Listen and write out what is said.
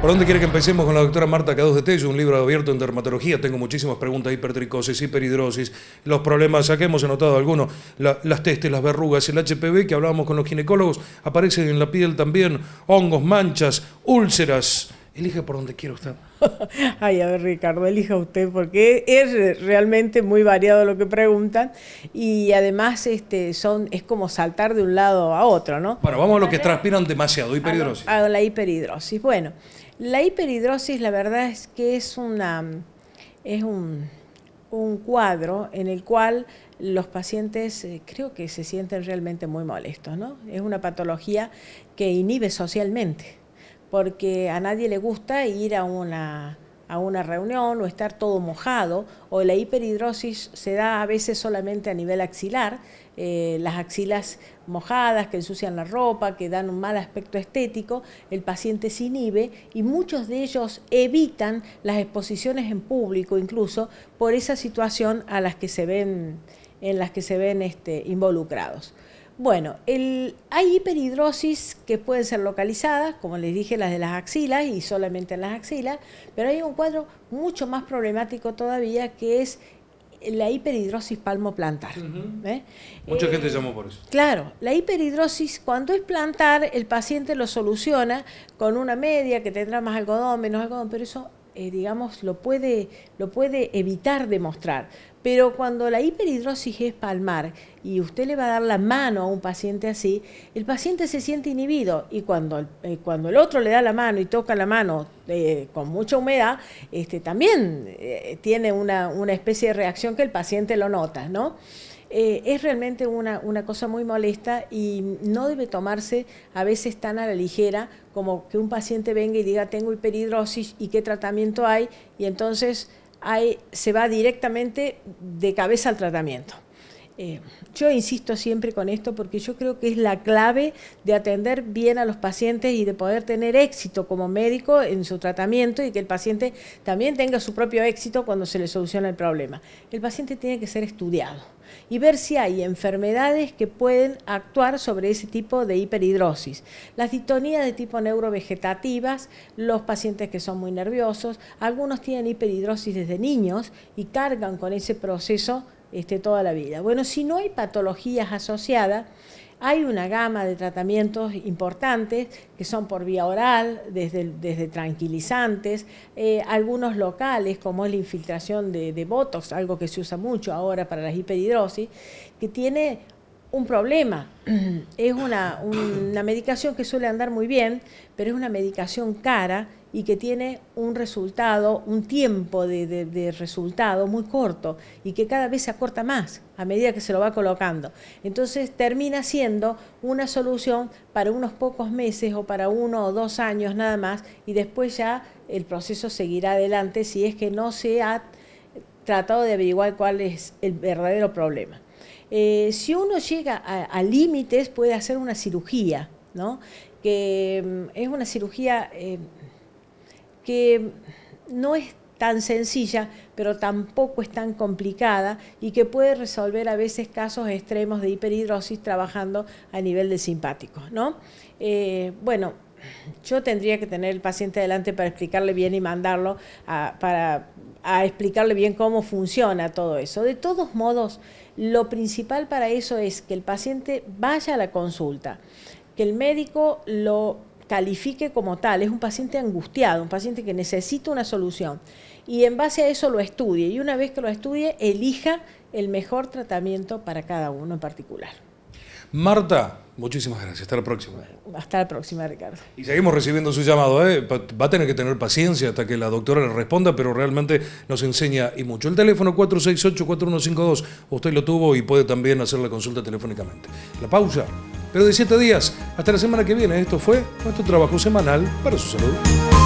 ¿Por dónde quiere que empecemos con la doctora Marta Caduz de Tello? Un libro abierto en dermatología. Tengo muchísimas preguntas, hipertricosis, hiperhidrosis, los problemas, que hemos anotado algunos, las testes, las verrugas, el HPV que hablábamos con los ginecólogos, aparecen en la piel también, hongos, manchas, úlceras. Elige por dónde quiera usted. Ay, a ver, Ricardo, elija usted, porque es realmente muy variado lo que preguntan y además este, son, es como saltar de un lado a otro, ¿no? Bueno, vamos a lo que transpiran demasiado, ah, hiperhidrosis. A, la hiperhidrosis. Bueno, la hiperhidrosis, la verdad es que es, una, es un, un cuadro en el cual los pacientes eh, creo que se sienten realmente muy molestos, ¿no? Es una patología que inhibe socialmente, porque a nadie le gusta ir a una a una reunión o estar todo mojado, o la hiperhidrosis se da a veces solamente a nivel axilar, eh, las axilas mojadas que ensucian la ropa, que dan un mal aspecto estético, el paciente se inhibe y muchos de ellos evitan las exposiciones en público incluso por esa situación a las que se ven, en las que se ven este, involucrados. Bueno, hay hiperhidrosis que pueden ser localizadas, como les dije, las de las axilas y solamente en las axilas, pero hay un cuadro mucho más problemático todavía que es la hiperhidrosis palmoplantar. plantar ¿eh? Mucha gente eh, gente llamó por eso. Claro, la hiperhidrosis cuando es plantar, el paciente lo soluciona con una media que tendrá más algodón, menos algodón, pero eso eh, digamos, lo puede, lo puede evitar demostrar. Pero cuando la hiperhidrosis es palmar y usted le va a dar la mano a un paciente así, el paciente se siente inhibido y cuando, eh, cuando el otro le da la mano y toca la mano eh, con mucha humedad, este, también tiene una, una especie de reacción que el paciente lo nota, ¿no? Eh, es realmente una, cosa muy molesta y no debe tomarse a veces tan a la ligera como que un paciente venga y diga tengo hiperhidrosis y qué tratamiento hay y entonces se va directamente de cabeza al tratamiento. Eh, yo insisto siempre con esto porque yo creo que es la clave de atender bien a los pacientes y de poder tener éxito como médico en su tratamiento y que el paciente también tenga su propio éxito cuando se le soluciona el problema. El paciente tiene que ser estudiado y ver si hay enfermedades que pueden actuar sobre ese tipo de hiperhidrosis. Las ditonías de tipo neurovegetativas, los pacientes que son muy nerviosos, algunos tienen hiperhidrosis desde niños y cargan con ese proceso este, toda la vida. Bueno, si no hay patologías asociadas, hay una gama de tratamientos importantes que son por vía oral, desde, desde tranquilizantes, eh, algunos locales como es la infiltración de, de, botox, algo que se usa mucho ahora para las hiperhidrosis, que tiene un problema. Es una, medicación que suele andar muy bien, pero es una medicación cara y que tiene un resultado, un tiempo de, resultado muy corto y que cada vez se acorta más a medida que se lo va colocando. Entonces termina siendo una solución para unos pocos meses o para uno o dos años nada más y después ya el proceso seguirá adelante si es que no se ha tratado de averiguar cuál es el verdadero problema. Eh, si uno llega a, límites, puede hacer una cirugía, ¿no? que mm, es una cirugía eh, que no es tan sencilla, pero tampoco es tan complicada y que puede resolver a veces casos extremos de hiperhidrosis trabajando a nivel de simpático. ¿no? Eh, bueno, yo tendría que tener el paciente adelante para explicarle bien y mandarlo para a explicarle bien cómo funciona todo eso. De todos modos, lo principal para eso es que el paciente vaya a la consulta, que el médico lo califique como tal, es un paciente angustiado, un paciente que necesita una solución y en base a eso lo estudie y una vez que lo estudie elija el mejor tratamiento para cada uno en particular. Marta, muchísimas gracias. Hasta la próxima. Hasta la próxima, Ricardo. Y seguimos recibiendo su llamado. ¿eh? Va a tener que tener paciencia hasta que la doctora le responda, pero realmente nos enseña y mucho. El teléfono 468-4152. Usted lo tuvo y puede también hacer la consulta telefónicamente. La pausa, pero de 7 días. Hasta la semana que viene. Esto fue nuestro trabajo semanal para su salud.